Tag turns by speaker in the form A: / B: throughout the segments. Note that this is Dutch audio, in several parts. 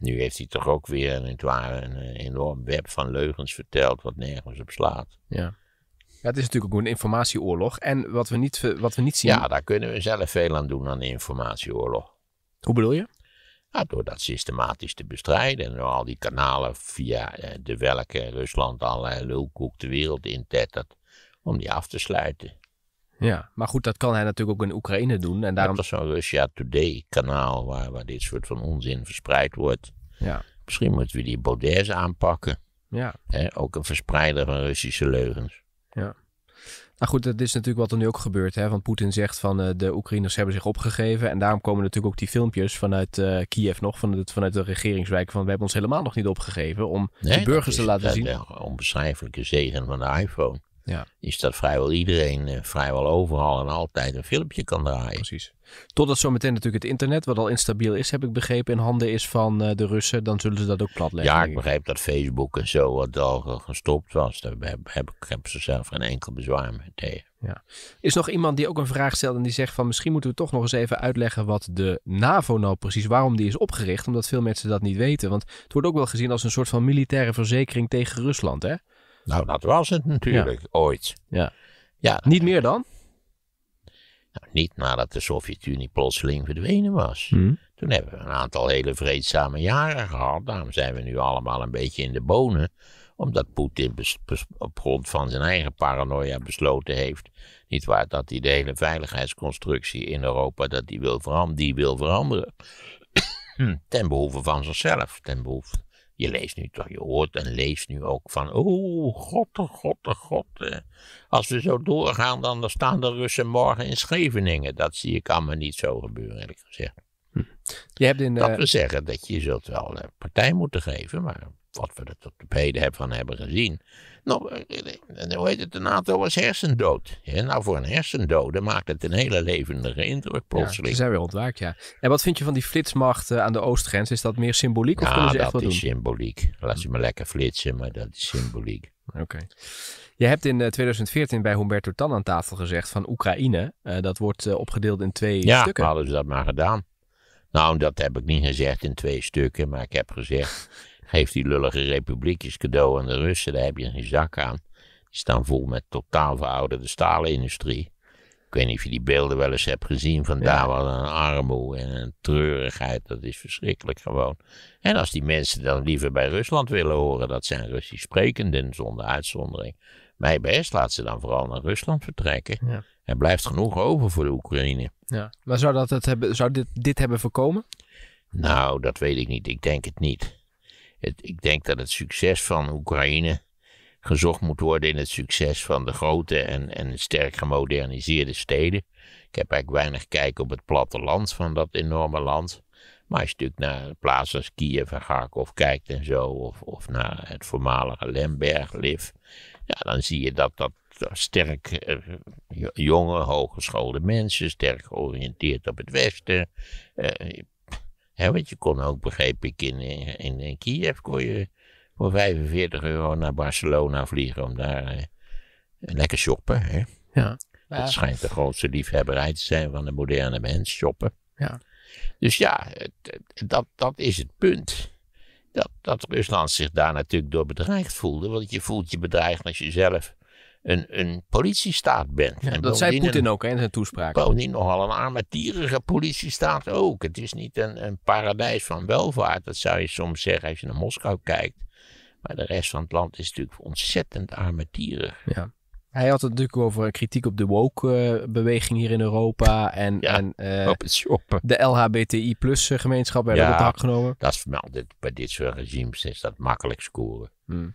A: Nu heeft hij toch ook weer in het een, eh, enorm web van leugens verteld, wat nergens op slaat. Ja. Ja, het is natuurlijk ook een informatieoorlog. En wat we niet, eh, wat we niet zien. Ja, daar kunnen we zelf veel aan doen aan de informatieoorlog. Hoe bedoel je? Ah, door dat systematisch te bestrijden en door al die kanalen via eh, de welke Rusland allerlei lulkoek de wereld intettert, om die af te sluiten. Ja, maar goed, dat kan hij natuurlijk ook in Oekraïne doen. En daarom... Dat is zo'n Russia Today kanaal waar, waar dit soort van onzin verspreid wordt. Ja. Misschien moeten we die Baudets aanpakken. Ja. He, ook een verspreider van Russische leugens.
B: Ja. Nou goed, dat is natuurlijk wat er nu ook gebeurt. Hè? Want Poetin zegt van eh, de Oekraïners hebben zich opgegeven. En daarom komen natuurlijk ook die filmpjes vanuit eh, Kiev nog, vanuit de regeringswijk. Van we hebben ons helemaal nog niet opgegeven om de burgers te laten zien. Eh,
A: onbeschrijfelijke zegen van de iPhone ja. is dat vrijwel iedereen, eh, vrijwel overal en altijd een filmpje kan draaien. Precies. Totdat zometeen natuurlijk het internet, wat al instabiel is, heb ik begrepen, in handen is
B: van eh, de Russen, dan zullen ze dat ook platleggen. Ja, ik
A: begrijp dat Facebook en zo wat al gestopt was. Daar heb, ik heb ze zelf geen enkel bezwaar mee tegen.
B: Ja. Is nog iemand die ook een vraag stelt en die zegt van misschien moeten we toch nog eens even uitleggen wat de NAVO nou precies, waarom die is opgericht, omdat veel mensen dat niet weten. Want het wordt ook wel gezien als een soort van militaire verzekering tegen Rusland, hè?
A: Nou, dat was het natuurlijk, ooit. Ja. Ja, niet meer dan? Nou, niet nadat de Sovjet-Unie plotseling verdwenen was. Hm. Toen hebben we een aantal hele vreedzame jaren gehad. Daarom zijn we nu allemaal een beetje in de bonen. Omdat Poetin op grond van zijn eigen paranoia besloten heeft. Niet waar dat hij de hele veiligheidsconstructie in Europa dat die wil, veranderen, wil veranderen. ten behoeve van zichzelf. Ten behoeve je leest nu toch, je hoort en leest nu ook van, oh, god, oh, god, oh, god. Eh. Als we zo doorgaan, dan staan de Russen morgen in Scheveningen. Dat zie ik allemaal niet zo gebeuren, eerlijk gezegd. Hm. Je hebt in, dat eh, we zeggen dat je zult wel eh, partij moeten geven, maar wat we er tot heden van hebben gezien. Nou, eh, hoe heet het, de NATO was hersendood. Ja, nou, voor een hersendode maakt het een hele levendige indruk plotseling. Ja, ze zijn weer ontwaakt, ja. En wat vind je van die flitsmacht aan de oostgrens? Is dat meer symboliek of ja, nou, kunnen ze echt wat dat is symboliek. Laat ze me lekker flitsen, maar dat is symboliek. Oké.
B: Je hebt in 2014 eh, bij Humberto Tan aan tafel gezegd van Oekraïne. Eh, dat wordt opgedeeld in twee stukken. Ja, hadden
A: ze dat maar gedaan. Nou, dat heb ik niet gezegd in twee stukken, maar ik heb gezegd geeft die lullige republiekjes cadeau aan de Russen, daar heb je geen zak aan. Die staan vol met totaal verouderde staalindustrie. Ik weet niet of je die beelden wel eens hebt gezien van daar wat een armoe en een treurigheid. Dat is verschrikkelijk gewoon. En als die mensen dan liever bij Rusland willen horen, dat zijn Russisch sprekenden zonder uitzondering. Mij best, laat ze dan vooral naar Rusland vertrekken. Ja. Er blijft genoeg over voor de Oekraïne.
B: Ja. Maar zou, dat het hebben, zou dit, dit hebben voorkomen?
A: Nou, dat weet ik niet. Ik denk het niet ik denk dat het succes van Oekraïne gezocht moet worden in het succes van de grote en, en sterk gemoderniseerde steden. Ik heb eigenlijk weinig kijk op het platteland van dat enorme land. Maar als je natuurlijk naar plaatsen als Kiev en Kharkov kijkt en zo, of, of naar het voormalige Lemberg, Liv, ja, dan zie je dat dat sterk eh, jonge, hooggeschoolde mensen, sterk georiënteerd op het Westen, eh, He, want je kon ook, begreep ik, in, eh, in, Kiev kon je voor 45 euro naar Barcelona vliegen om daar eh, lekker shoppen. Hè? Ja. Dat schijnt de grootste liefhebberij te zijn van de moderne mens, shoppen. Ja. Dus ja, dat, dat is het punt. Dat, dat Rusland zich daar natuurlijk door bedreigd voelde. Want je voelt je bedreigd als je zelf een, een politiestaat bent. dat zei Poetin ook hè, in zijn toespraak. Bovendien nogal een armetierige politiestaat ook. Het is niet een, een paradijs van welvaart. Dat zou je soms zeggen als je naar Moskou kijkt. Maar de rest van het land is natuurlijk ontzettend armetierig. Ja.
B: Hij had het natuurlijk over kritiek op de woke-beweging hier in Europa. En, en eh, de LHBTI-gemeenschap werden op de hak genomen.
A: Dat is, nou, bij dit soort regimes is dat makkelijk scoren. Hmm.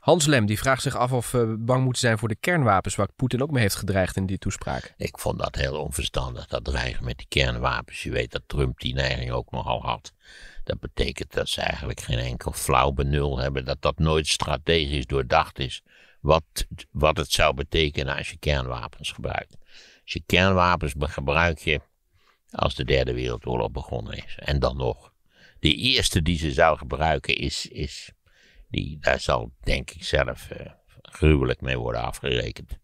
A: Hans Lem die vraagt zich af of we bang moeten zijn voor de kernwapens, wat Poetin ook mee heeft gedreigd in die toespraak. Ik vond dat heel onverstandig, dat dreigen met die kernwapens. Je weet dat Trump die neiging ook nogal had. Dat betekent dat ze eigenlijk geen enkel flauw benul hebben, dat dat nooit strategisch doordacht is. Wat, wat het zou betekenen als je kernwapens gebruikt. Als je kernwapens gebruik je als de derde wereldoorlog begonnen is. En dan nog. De eerste die ze zou gebruiken is, is die, daar zal denk ik zelf eh, gruwelijk mee worden afgerekend.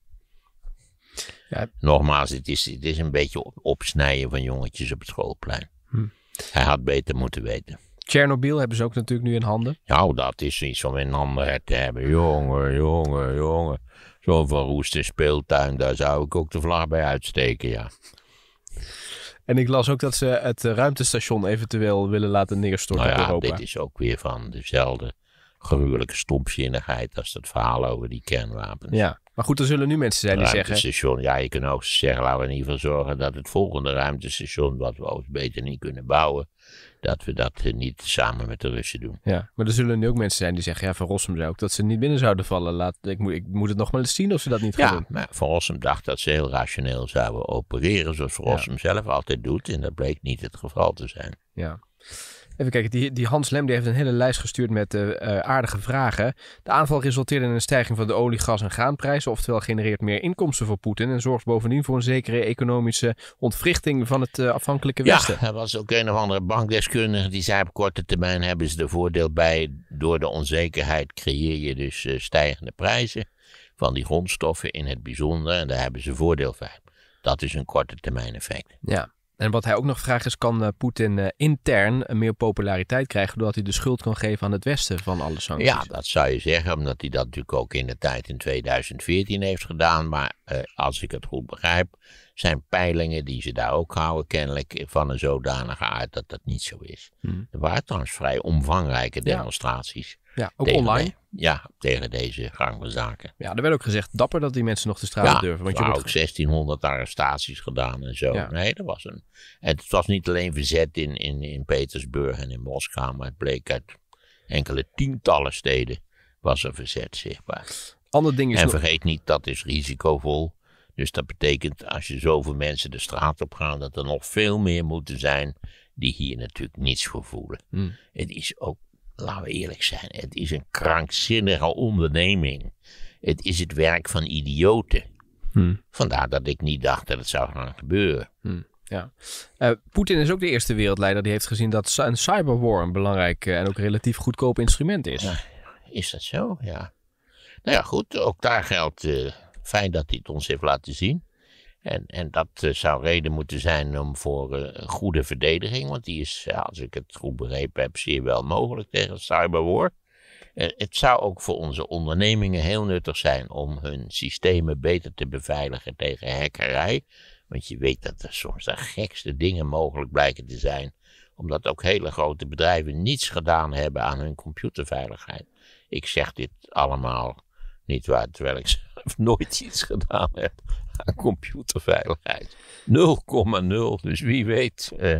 A: Ja. Nogmaals, het is, het is een beetje opsnijden van jongetjes op het schoolplein. Hm. Hij had beter moeten weten. Tsjernobyl hebben ze ook natuurlijk nu in handen. Nou, dat is iets om in handen te hebben. Jongen, jongen, jongen. Zo'n verroeste speeltuin, daar zou ik ook de vlag bij uitsteken, ja. En ik las ook dat ze het ruimtestation eventueel willen laten neerstorten nou ja, dit is ook weer van dezelfde gruwelijke stomzinnigheid als dat verhaal over die kernwapens.
B: Ja, maar goed, er zullen nu mensen
A: zijn die zeggen... Ja, je kunt ook zeggen, laten we in ieder geval zorgen dat het volgende ruimtestation, wat we ooit beter niet kunnen bouwen, dat we dat eh, niet samen met de Russen doen.
B: Ja, maar er zullen nu ook mensen zijn die zeggen, ja, Van Rossum zei ook dat ze niet binnen zouden vallen. Laat, ik, moet, ik moet het nog maar eens zien of ze dat niet gaan doen. Maar
A: Van Rossum dacht dat ze heel rationeel zouden opereren, zoals Van Rossum zelf altijd doet. En dat bleek niet het geval te zijn. Ja.
B: Even kijken, die, die Hans Lem die heeft een hele lijst gestuurd met eh, eh, aardige vragen. De aanval resulteerde in een stijging van de olie, gas en graanprijzen, oftewel genereert meer inkomsten voor Poetin en zorgt bovendien voor een zekere economische ontwrichting van het eh, afhankelijke Westen.
A: Ja, er was ook een of andere bankdeskundige die zei op korte termijn hebben ze de voordeel bij. Door de onzekerheid creëer je dus stijgende prijzen van die grondstoffen in het bijzonder en daar hebben ze voordeel van. Dat is een korte termijn effect.
B: Ja, en wat hij ook nog vraagt is, kan eh, Poetin eh, intern eh, meer populariteit
A: krijgen doordat hij de schuld kan geven aan het Westen van alle sancties? Ja, dat zou je zeggen, omdat hij dat natuurlijk ook in de tijd in 2014 heeft gedaan. Maar als ik het goed begrijp, zijn peilingen die ze daar ook houden kennelijk van een zodanige aard dat dat niet zo is. Hmm. Er waren trouwens vrij omvangrijke demonstraties. Ja, ook tegen online. ja, tegen deze gang van zaken. Ja, er werd ook gezegd dapper dat die mensen nog de straat durven. Want er waren ook 1600 arrestaties gedaan en zo. Nee, dat was een. Het was niet alleen verzet in, in, in Petersburg en in Moskou, maar het bleek uit enkele tientallen steden was er verzet zichtbaar. Ander ding is en vergeet niet, dat is risicovol. Dus dat betekent als je zoveel mensen de straat op gaan, dat er nog veel meer moeten zijn die hier natuurlijk niets voor voelen. Hmm. Het is ook laten we eerlijk zijn, het is een krankzinnige onderneming. Het is het werk van idioten. Hmm. Vandaar dat ik niet dacht dat het zou gaan gebeuren.
B: Hmm, ja. Eh, Poetin is ook de eerste wereldleider die heeft gezien dat een cyberwar een belangrijk en ook relatief goedkoop instrument is. is dat zo? Ja.
A: Nou ja, goed. Ook daar geldt eh, fijn dat hij het ons heeft laten zien. En, en dat eh, zou reden moeten zijn om voor eh, een goede verdediging, want die is, eh, als ik het goed begrepen heb, zeer wel mogelijk tegen cyberwar. Het zou ook voor onze ondernemingen heel nuttig zijn om hun systemen beter te beveiligen tegen hackerij. Want je weet dat er soms de gekste dingen mogelijk blijken te zijn. Omdat ook hele grote bedrijven niets gedaan hebben aan hun computerveiligheid. Ik zeg dit allemaal niet waar, terwijl ik zelf nooit iets gedaan heb aan computerveiligheid. 0,0. Dus wie weet. Uh,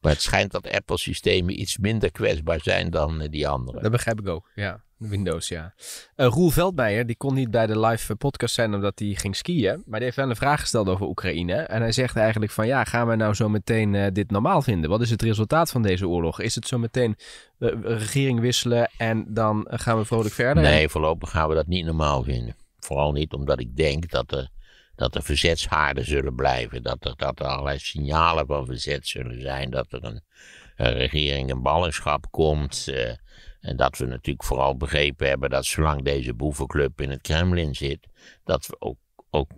A: maar het schijnt dat Apple-systemen iets minder kwetsbaar zijn dan eh, die andere. Dat begrijp ik ook, ja. Windows, ja.
B: Eh, Roel Veldmeijer, die kon niet bij de live podcast zijn omdat hij ging skiën. Maar die heeft wel een vraag gesteld over Oekraïne. En hij zegt eigenlijk van ja, gaan we nou zo meteen dit normaal vinden? Wat is het resultaat van deze oorlog? Is het zo meteen regering wisselen en dan gaan we vrolijk verder? Nee,
A: voorlopig gaan we dat niet normaal vinden. Vooral niet omdat ik denk dat er dat er verzetshaarden zullen blijven, dat er, dat er allerlei signalen van verzet zullen zijn, dat er een, regering in ballingschap komt. Eh, en dat we natuurlijk vooral begrepen hebben dat zolang deze boevenclub in het Kremlin zit, dat we ook, ook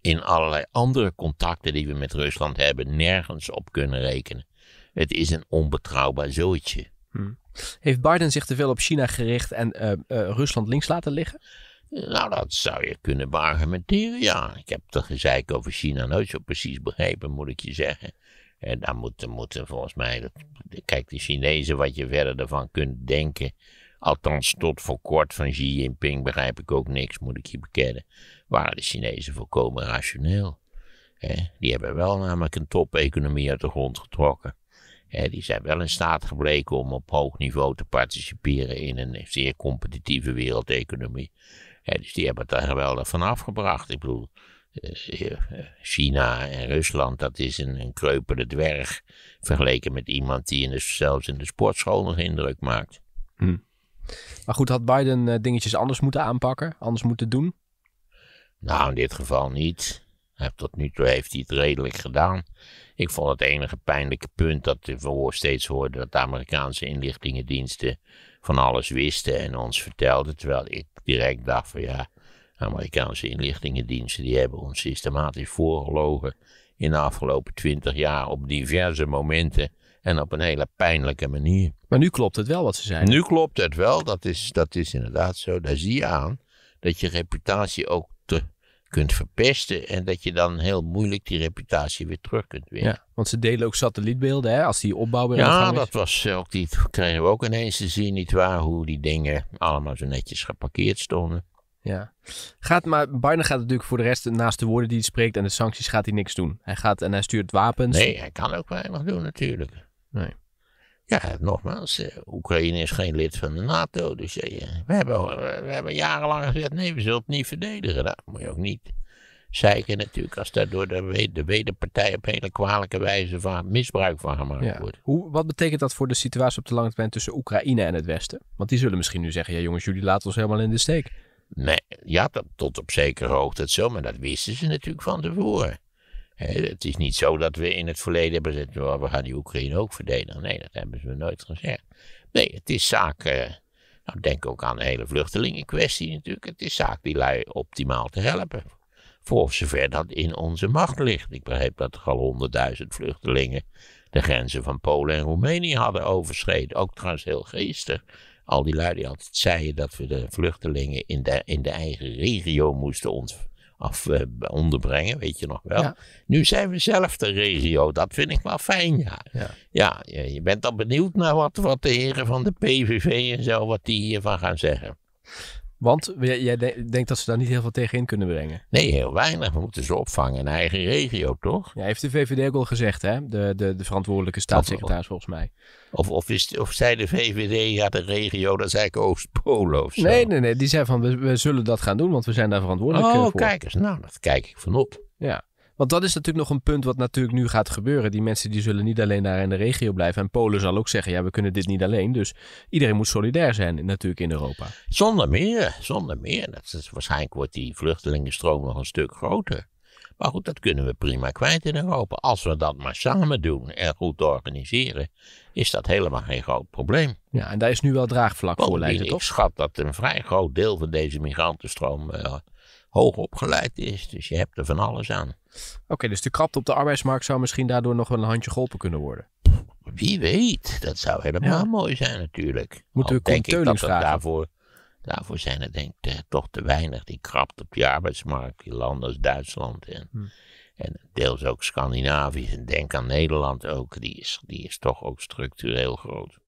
A: in allerlei andere contacten die we met Rusland hebben, nergens op kunnen rekenen. Het is een onbetrouwbaar zootje. Hmm.
B: Heeft Biden zich te veel op China gericht en eh, eh, Rusland links laten liggen?
A: Nou, dat zou je kunnen argumenteren. ja. Ik heb de gezeik over China nooit zo precies begrepen, moet ik je zeggen. En dan moeten, moeten volgens mij, dat, kijk, de Chinezen, wat je verder ervan kunt denken. Althans, tot voor kort van Xi Jinping begrijp ik ook niks, moet ik je bekennen. Waren de Chinezen volkomen rationeel. Die hebben wel namelijk een top-economie uit de grond getrokken die zijn wel in staat gebleken om op hoog niveau te participeren in een zeer competitieve wereldeconomie. dus die hebben het daar geweldig van afgebracht. Ik bedoel, eh, eh, China en Rusland, dat is een, een kreupele dwerg vergeleken met iemand die in de, zelfs in de sportschool nog indruk maakt. Hm.
B: Maar goed, had Biden eh, dingetjes anders moeten aanpakken, anders moeten doen?
A: Nou, in dit geval niet. Tot nu toe heeft hij het redelijk gedaan. Ik vond het enige pijnlijke punt dat we steeds hoorden dat de Amerikaanse inlichtingendiensten van alles wisten en ons vertelden. Terwijl ik direct dacht van ja, Amerikaanse inlichtingendiensten die hebben ons systematisch voorgelogen in de afgelopen twintig jaar op diverse momenten en op een hele pijnlijke manier. Maar nu klopt het wel wat ze zeiden. Nu klopt het wel, dat is, dat is inderdaad zo. Daar zie je aan dat je reputatie ook te kunt verpesten en dat je dan heel moeilijk die reputatie weer terug kunt winnen.
B: Ja, want ze delen ook satellietbeelden, hè, als die opbouw weer Ja, dat
A: was ook, die kregen we ook ineens te zien, nietwaar, hoe die dingen allemaal zo netjes geparkeerd stonden.
B: Ja. Gaat, maar Biden gaat natuurlijk voor de rest, naast de woorden die hij spreekt en de sancties, gaat hij niks doen. Hij
A: gaat en hij stuurt wapens. Nee, hij kan ook weinig doen natuurlijk. Nee. Ja, nogmaals, eh, Oekraïne is geen lid van de NATO. Dus eh, we, hebben, we hebben jarenlang gezegd, nee, we zullen het niet verdedigen. Dat moet je ook niet zeiken natuurlijk, als daar door de, de wederpartij op hele kwalijke wijze van misbruik van gemaakt wordt.
B: Hoe, wat betekent dat voor de situatie op de lange termijn tussen Oekraïne en het Westen? Want die zullen misschien nu zeggen, ja jongens, jullie laten ons helemaal in de steek. Nee,
A: ja, tot, tot op zekere hoogte het zo, maar dat wisten ze natuurlijk van tevoren. Het is niet zo dat we in het verleden hebben gezegd, oh, we gaan die Oekraïne ook verdedigen. Nee, dat hebben ze nooit gezegd. Nee, het is zaak, eh, nou denk ook aan de hele vluchtelingenkwestie natuurlijk. Het is zaak die lui optimaal te helpen. Voor zover dat in onze macht ligt. Ik begreep dat er al honderdduizend vluchtelingen de grenzen van Polen en Roemenië hadden overschreden. Ook trouwens heel geestig. Al die lui die altijd zeiden dat we de vluchtelingen in de, in de eigen regio moesten ontvangen af eh, onderbrengen, weet je nog wel. Nu zijn we zelf de regio, dat vind ik wel fijn, ja. Ja, ja je, bent dan benieuwd naar wat, wat de heren van de PVV en zo, wat die hiervan gaan zeggen. Want jij
B: denkt dat ze daar niet heel veel tegen in kunnen brengen? Nee, heel weinig. We moeten ze opvangen in eigen
A: regio, toch?
B: Ja, heeft de VVD ook al gezegd, hè? De, de, de verantwoordelijke staatssecretaris, volgens mij. Of, of, is, of zei
A: de VVD, ja, de regio, dat is eigenlijk Oost-Polen oh, Nee,
B: nee, nee. Die zei van, we, we zullen dat gaan doen, want we zijn daar verantwoordelijk oh, eh, voor. Oh, kijk Nou, dat kijk ik van Ja. Want dat is natuurlijk nog een punt wat natuurlijk nu gaat gebeuren. Die mensen die zullen niet alleen daar in de regio blijven. En Polen zal ook zeggen, ja, we kunnen dit niet
A: alleen. Dus iedereen moet solidair zijn natuurlijk in Europa. Zonder meer, zonder meer. Dat is, waarschijnlijk wordt die vluchtelingenstroom nog een stuk groter. Maar goed, dat kunnen we prima kwijt in Europa. Als we dat maar samen doen en goed organiseren, is dat helemaal geen groot probleem. Ja, en daar is nu wel draagvlak voor, lijkt het, toch? Ik schat dat een vrij groot deel van deze migrantenstroom... Eh, hoog opgeleid is. Dus je hebt er van alles aan. Oké, dus de krapte op de arbeidsmarkt zou misschien daardoor nog wel een handje geholpen kunnen worden. Wie weet, dat zou helemaal mooi zijn natuurlijk. Moeten Al we denk ik dat daarvoor, daarvoor zijn er denk ik eh, toch te weinig die krapt op die arbeidsmarkt. Die landen als Duitsland en, hm. en deels ook Scandinavië en denk aan Nederland ook. Die is, die is toch ook structureel groot.